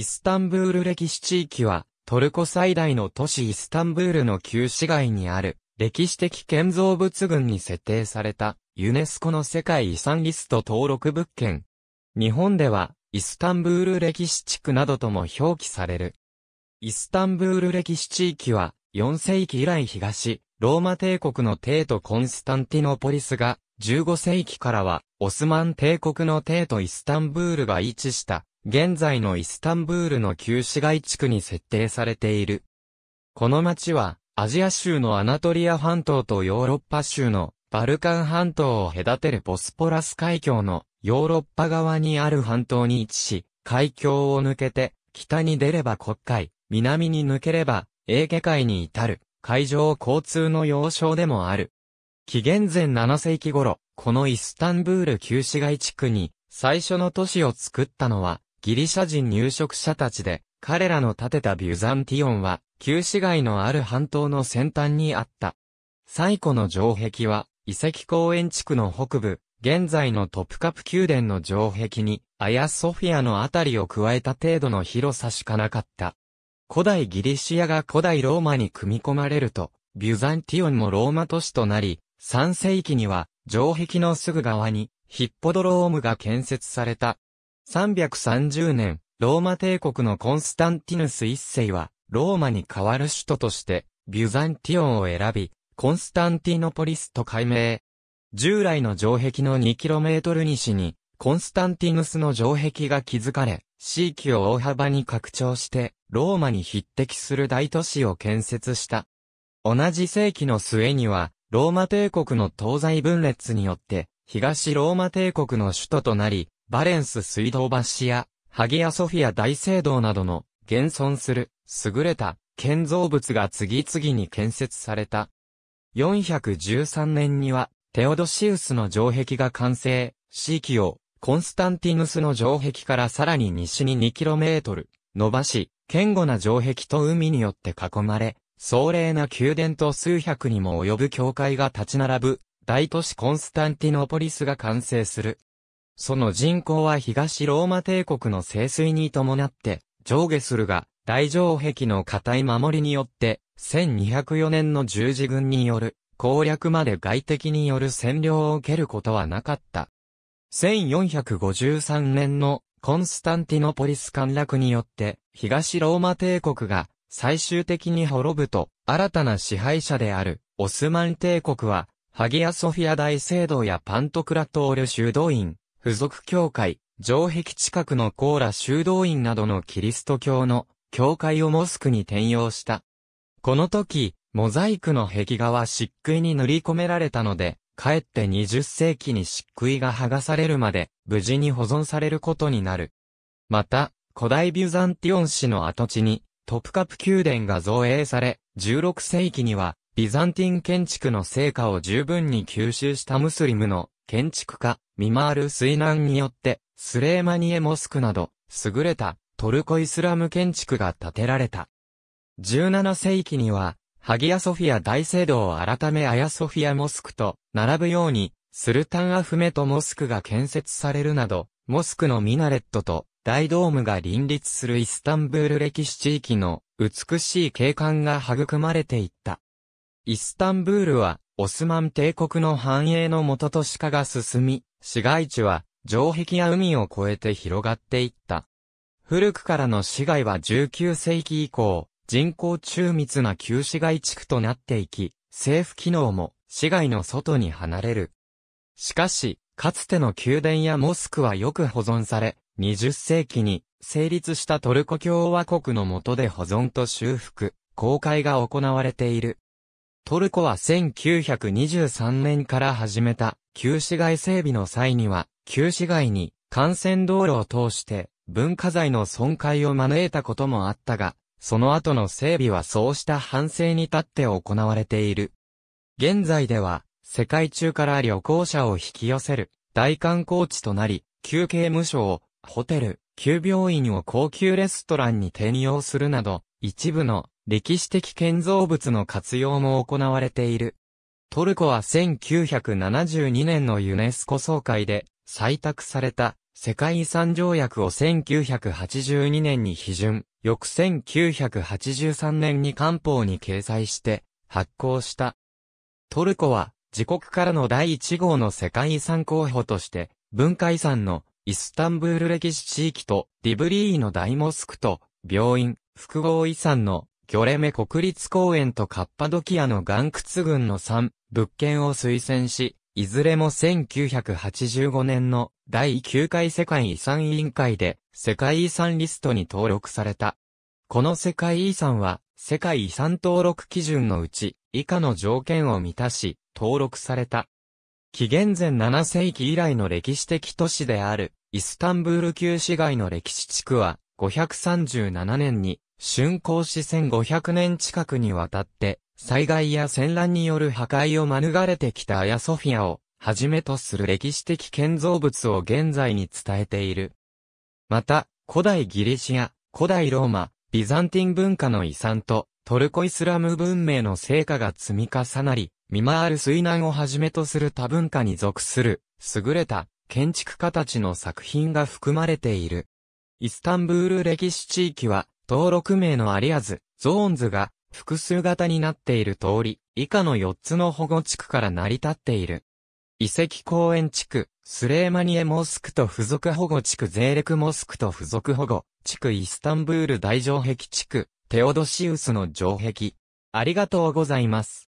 イスタンブール歴史地域は、トルコ最大の都市イスタンブールの旧市街にある、歴史的建造物群に設定された、ユネスコの世界遺産リスト登録物件。日本では、イスタンブール歴史地区などとも表記される。イスタンブール歴史地域は、4世紀以来東、ローマ帝国の帝都コンスタンティノポリスが、15世紀からは、オスマン帝国の帝都イスタンブールが位置した、現在のイスタンブールの旧市街地区に設定されている。この町は、アジア州のアナトリア半島とヨーロッパ州のバルカン半島を隔てるボスポラス海峡のヨーロッパ側にある半島に位置し、海峡を抜けて、北に出れば国海、南に抜ければ、英華海に至る、海上交通の要衝でもある。紀元前7世紀頃、このイスタンブール旧市街地区に、最初の都市を作ったのは、ギリシャ人入植者たちで、彼らの建てたビュザンティオンは、旧市街のある半島の先端にあった。最古の城壁は、遺跡公園地区の北部、現在のトップカプ宮殿の城壁に、アヤソフィアのあたりを加えた程度の広さしかなかった。古代ギリシアが古代ローマに組み込まれると、ビュザンティオンもローマ都市となり、3世紀には、城壁のすぐ側に、ヒッポドロームが建設された。330年、ローマ帝国のコンスタンティヌス一世は、ローマに代わる首都として、ビュザンティオンを選び、コンスタンティノポリスと改名。従来の城壁の 2km 西に、コンスタンティヌスの城壁が築かれ、地域を大幅に拡張して、ローマに匹敵する大都市を建設した。同じ世紀の末には、ローマ帝国の東西分裂によって、東ローマ帝国の首都となり、バレンス水道橋や、ハギアソフィア大聖堂などの、現存する、優れた、建造物が次々に建設された。413年には、テオドシウスの城壁が完成、地域を、コンスタンティヌスの城壁からさらに西に 2km 伸ばし、堅固な城壁と海によって囲まれ、壮麗な宮殿と数百にも及ぶ教会が立ち並ぶ、大都市コンスタンティノポリスが完成する。その人口は東ローマ帝国の清水に伴って上下するが、大城壁の固い守りによって、1204年の十字軍による攻略まで外敵による占領を受けることはなかった。1453年のコンスタンティノポリス陥落によって、東ローマ帝国が最終的に滅ぶと、新たな支配者であるオスマン帝国は、ハギア・ソフィア大聖堂やパントクラトール修道院、付属教会、城壁近くのコーラ修道院などのキリスト教の教会をモスクに転用した。この時、モザイクの壁画は漆喰に塗り込められたので、かえって20世紀に漆喰が剥がされるまで、無事に保存されることになる。また、古代ビュザンティオン市の跡地に、トプカプ宮殿が造営され、16世紀には、ビザンティン建築の成果を十分に吸収したムスリムの建築家、ミマール水難によって、スレーマニエモスクなど、優れたトルコイスラム建築が建てられた。17世紀には、ハギアソフィア大聖堂を改めアヤソフィアモスクと並ぶように、スルタンアフメトモスクが建設されるなど、モスクのミナレットと大ドームが林立するイスタンブール歴史地域の美しい景観が育まれていった。イスタンブールはオスマン帝国の繁栄のもと都市化が進み、市街地は城壁や海を越えて広がっていった。古くからの市街は19世紀以降、人口中密な旧市街地区となっていき、政府機能も市街の外に離れる。しかし、かつての宮殿やモスクはよく保存され、20世紀に成立したトルコ共和国の下で保存と修復、公開が行われている。トルコは1923年から始めた旧市街整備の際には、旧市街に幹線道路を通して文化財の損壊を招いたこともあったが、その後の整備はそうした反省に立って行われている。現在では、世界中から旅行者を引き寄せる大観光地となり、休憩無償、ホテル、旧病院を高級レストランに転用するなど、一部の歴史的建造物の活用も行われている。トルコは1972年のユネスコ総会で採択された世界遺産条約を1982年に批准、翌1983年に官報に掲載して発行した。トルコは自国からの第1号の世界遺産候補として文化遺産のイスタンブール歴史地域とディブリーの大モスクと病院、複合遺産のギョレメ国立公園とカッパドキアの岩窟群の3物件を推薦し、いずれも1985年の第9回世界遺産委員会で世界遺産リストに登録された。この世界遺産は世界遺産登録基準のうち以下の条件を満たし登録された。紀元前7世紀以来の歴史的都市であるイスタンブール旧市街の歴史地区は537年に竣工し1500年近くにわたって、災害や戦乱による破壊を免れてきたアヤソフィアを、はじめとする歴史的建造物を現在に伝えている。また、古代ギリシア、古代ローマ、ビザンティン文化の遺産と、トルコイスラム文明の成果が積み重なり、見回る水難をはじめとする多文化に属する、優れた建築家たちの作品が含まれている。イスタンブール歴史地域は、登録名のアリアズ、ゾーンズが複数型になっている通り、以下の4つの保護地区から成り立っている。遺跡公園地区、スレーマニエモスクと付属保護地区ゼーレクモスクと付属保護地区イスタンブール大城壁地区、テオドシウスの城壁。ありがとうございます。